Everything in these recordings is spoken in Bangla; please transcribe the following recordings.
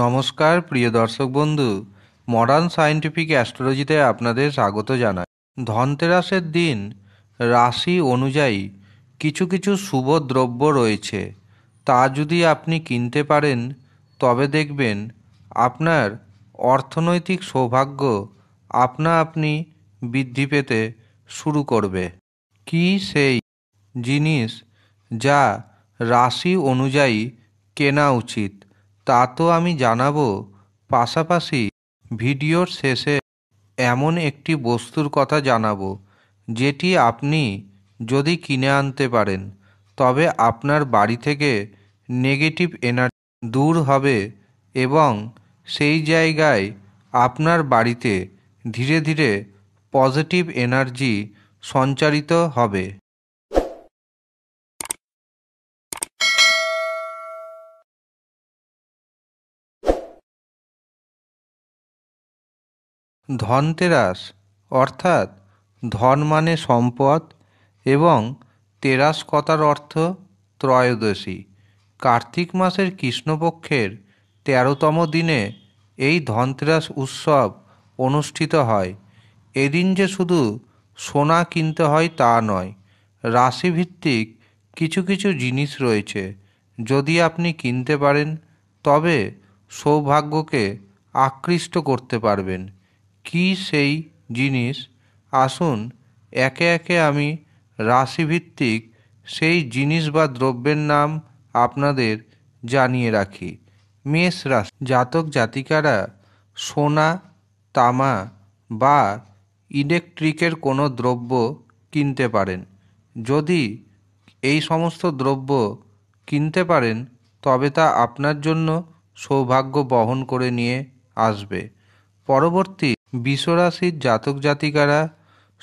নমস্কার প্রিয় দর্শক বন্ধু মডার্ন সায়েন্টিফিক অ্যাস্ট্রোলজিতে আপনাদের স্বাগত জানাই ধনতেরাসের দিন রাশি অনুযায়ী কিছু কিছু শুভ দ্রব্য রয়েছে তা যদি আপনি কিনতে পারেন তবে দেখবেন আপনার অর্থনৈতিক সৌভাগ্য আপনা আপনি বৃদ্ধি পেতে শুরু করবে কি সেই জিনিস যা রাশি অনুযায়ী কেনা উচিত তা তো আমি জানাবো পাশাপাশি ভিডিওর শেষে এমন একটি বস্তুর কথা জানাবো যেটি আপনি যদি কিনে আনতে পারেন তবে আপনার বাড়ি থেকে নেগেটিভ এনার্জি দূর হবে এবং সেই জায়গায় আপনার বাড়িতে ধীরে ধীরে পজিটিভ এনার্জি সঞ্চারিত হবে ধনতেরাস অর্থাৎ ধন মানে সম্পদ এবং তেরাস কথার অর্থ ত্রয়োদশী কার্তিক মাসের কৃষ্ণপক্ষের তেরোতম দিনে এই ধনতেরাস উৎসব অনুষ্ঠিত হয় এদিন যে শুধু সোনা কিনতে হয় তা নয় রাশিভিত্তিক কিছু কিছু জিনিস রয়েছে যদি আপনি কিনতে পারেন তবে সৌভাগ্যকে আকৃষ্ট করতে পারবেন কী সেই জিনিস আসুন একে একে আমি রাশিভিত্তিক সেই জিনিস বা দ্রব্যের নাম আপনাদের জানিয়ে রাখি মেষ রাশি জাতক জাতিকারা সোনা তামা বা ইলেকট্রিকের কোনো দ্রব্য কিনতে পারেন যদি এই সমস্ত দ্রব্য কিনতে পারেন তবে তা আপনার জন্য সৌভাগ্য বহন করে নিয়ে আসবে পরবর্তী বিশ্বরাশির জাতক জাতিকারা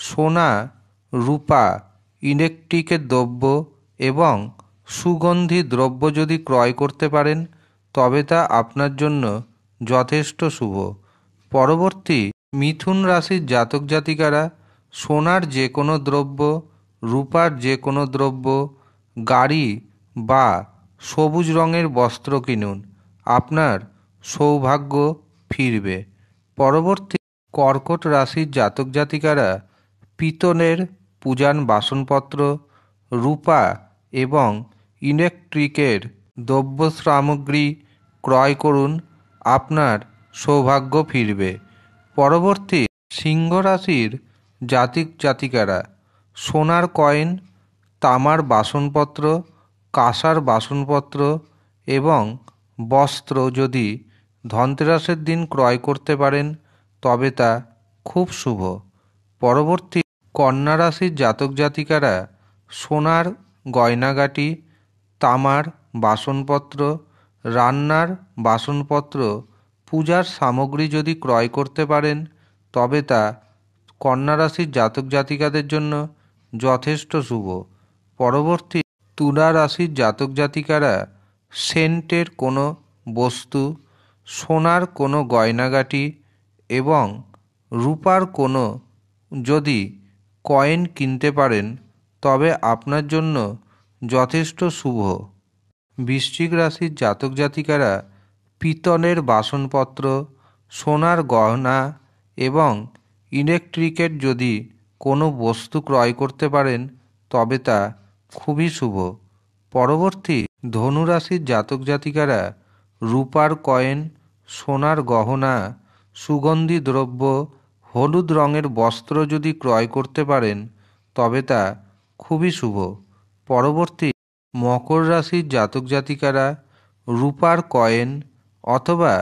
সোনা রূপা ইলেকট্রিকের দ্রব্য এবং সুগন্ধি দ্রব্য যদি ক্রয় করতে পারেন তবে তা আপনার জন্য যথেষ্ট শুভ পরবর্তী মিথুন রাশির জাতক জাতিকারা সোনার যে কোনো দ্রব্য রূপার যে কোনো দ্রব্য গাড়ি বা সবুজ রঙের বস্ত্র কিনুন আপনার সৌভাগ্য ফিরবে পরবর্তী কর্কট রাশির জাতক জাতিকারা পিতনের পূজান বাসনপত্র রূপা এবং ইলেকট্রিকের দ্রব্য সামগ্রী ক্রয় করুন আপনার সৌভাগ্য ফিরবে পরবর্তী সিংহ রাশির জাতিক জাতিকারা সোনার কয়েন তামার বাসনপত্র কাঁসার বাসনপত্র এবং বস্ত্র যদি ধনতেরাসের দিন ক্রয় করতে পারেন তবে তা খুব শুভ পরবর্তী কন্যা রাশির জাতক জাতিকারা সোনার গয়নাগাটি তামার বাসনপত্র রান্নার বাসনপত্র পূজার সামগ্রী যদি ক্রয় করতে পারেন তবে তা কন্যা রাশির জাতক জাতিকাদের জন্য যথেষ্ট শুভ পরবর্তী তুলা রাশির জাতক জাতিকারা সেন্টের কোনো বস্তু সোনার কোনো গয়নাগাটি এবং রূপার কোনো যদি কয়েন কিনতে পারেন তবে আপনার জন্য যথেষ্ট শুভ বৃশ্চিক রাশির জাতক জাতিকারা পিতলের বাসনপত্র সোনার গহনা এবং ইলেকট্রিকের যদি কোনো বস্তু ক্রয় করতে পারেন তবে তা খুবই শুভ পরবর্তী ধনুরাশির জাতক জাতিকারা রূপার কয়েন সোনার গহনা সুগন্ধি দ্রব্য হলুদ রঙের বস্ত্র যদি ক্রয় করতে পারেন তবে তা খুবই শুভ পরবর্তী মকর রাশির জাতক জাতিকারা রূপার কয়েন অথবা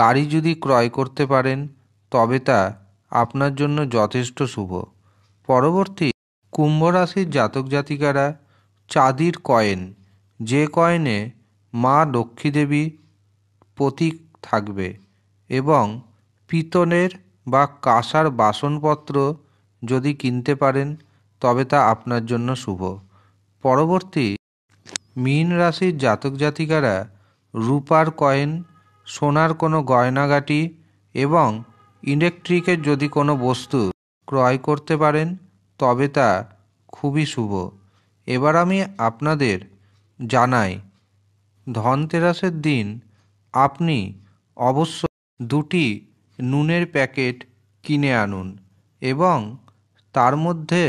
গাড়ি যদি ক্রয় করতে পারেন তবে তা আপনার জন্য যথেষ্ট শুভ পরবর্তী কুম্ভ রাশির জাতক জাতিকারা চাঁদির কয়েন যে কয়েনে মা লক্ষ্মী দেবী প্রতীক থাকবে এবং পিতনের বা কাঁসার বাসনপত্র যদি কিনতে পারেন তবে তা আপনার জন্য শুভ পরবর্তী মীন রাশির জাতক জাতিকারা রূপার কয়েন সোনার কোনো গয়নাগাটি এবং ইলেকট্রিকের যদি কোনো বস্তু ক্রয় করতে পারেন তবে তা খুবই শুভ এবার আমি আপনাদের জানাই ধনতেরাসের দিন আপনি অবশ্য দুটি নুনের প্যাকেট কিনে আনুন এবং তার মধ্যে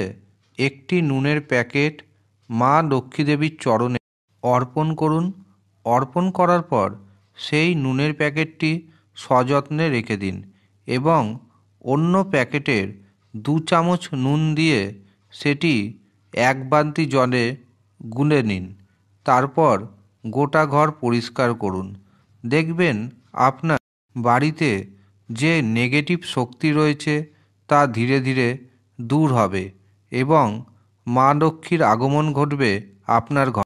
একটি নুনের প্যাকেট মা লক্ষ্মীদেবীর চরণে অর্পণ করুন অর্পণ করার পর সেই নুনের প্যাকেটটি সযত্নে রেখে দিন এবং অন্য প্যাকেটের দু চামচ নুন দিয়ে সেটি এক বান্তি জলে গুলে নিন তারপর গোটা ঘর পরিষ্কার করুন দেখবেন আপনার বাড়িতে যে নেগেটিভ শক্তি রয়েছে তা ধীরে ধীরে দূর হবে এবং মা লক্ষ্মীর আগমন ঘটবে আপনার ঘর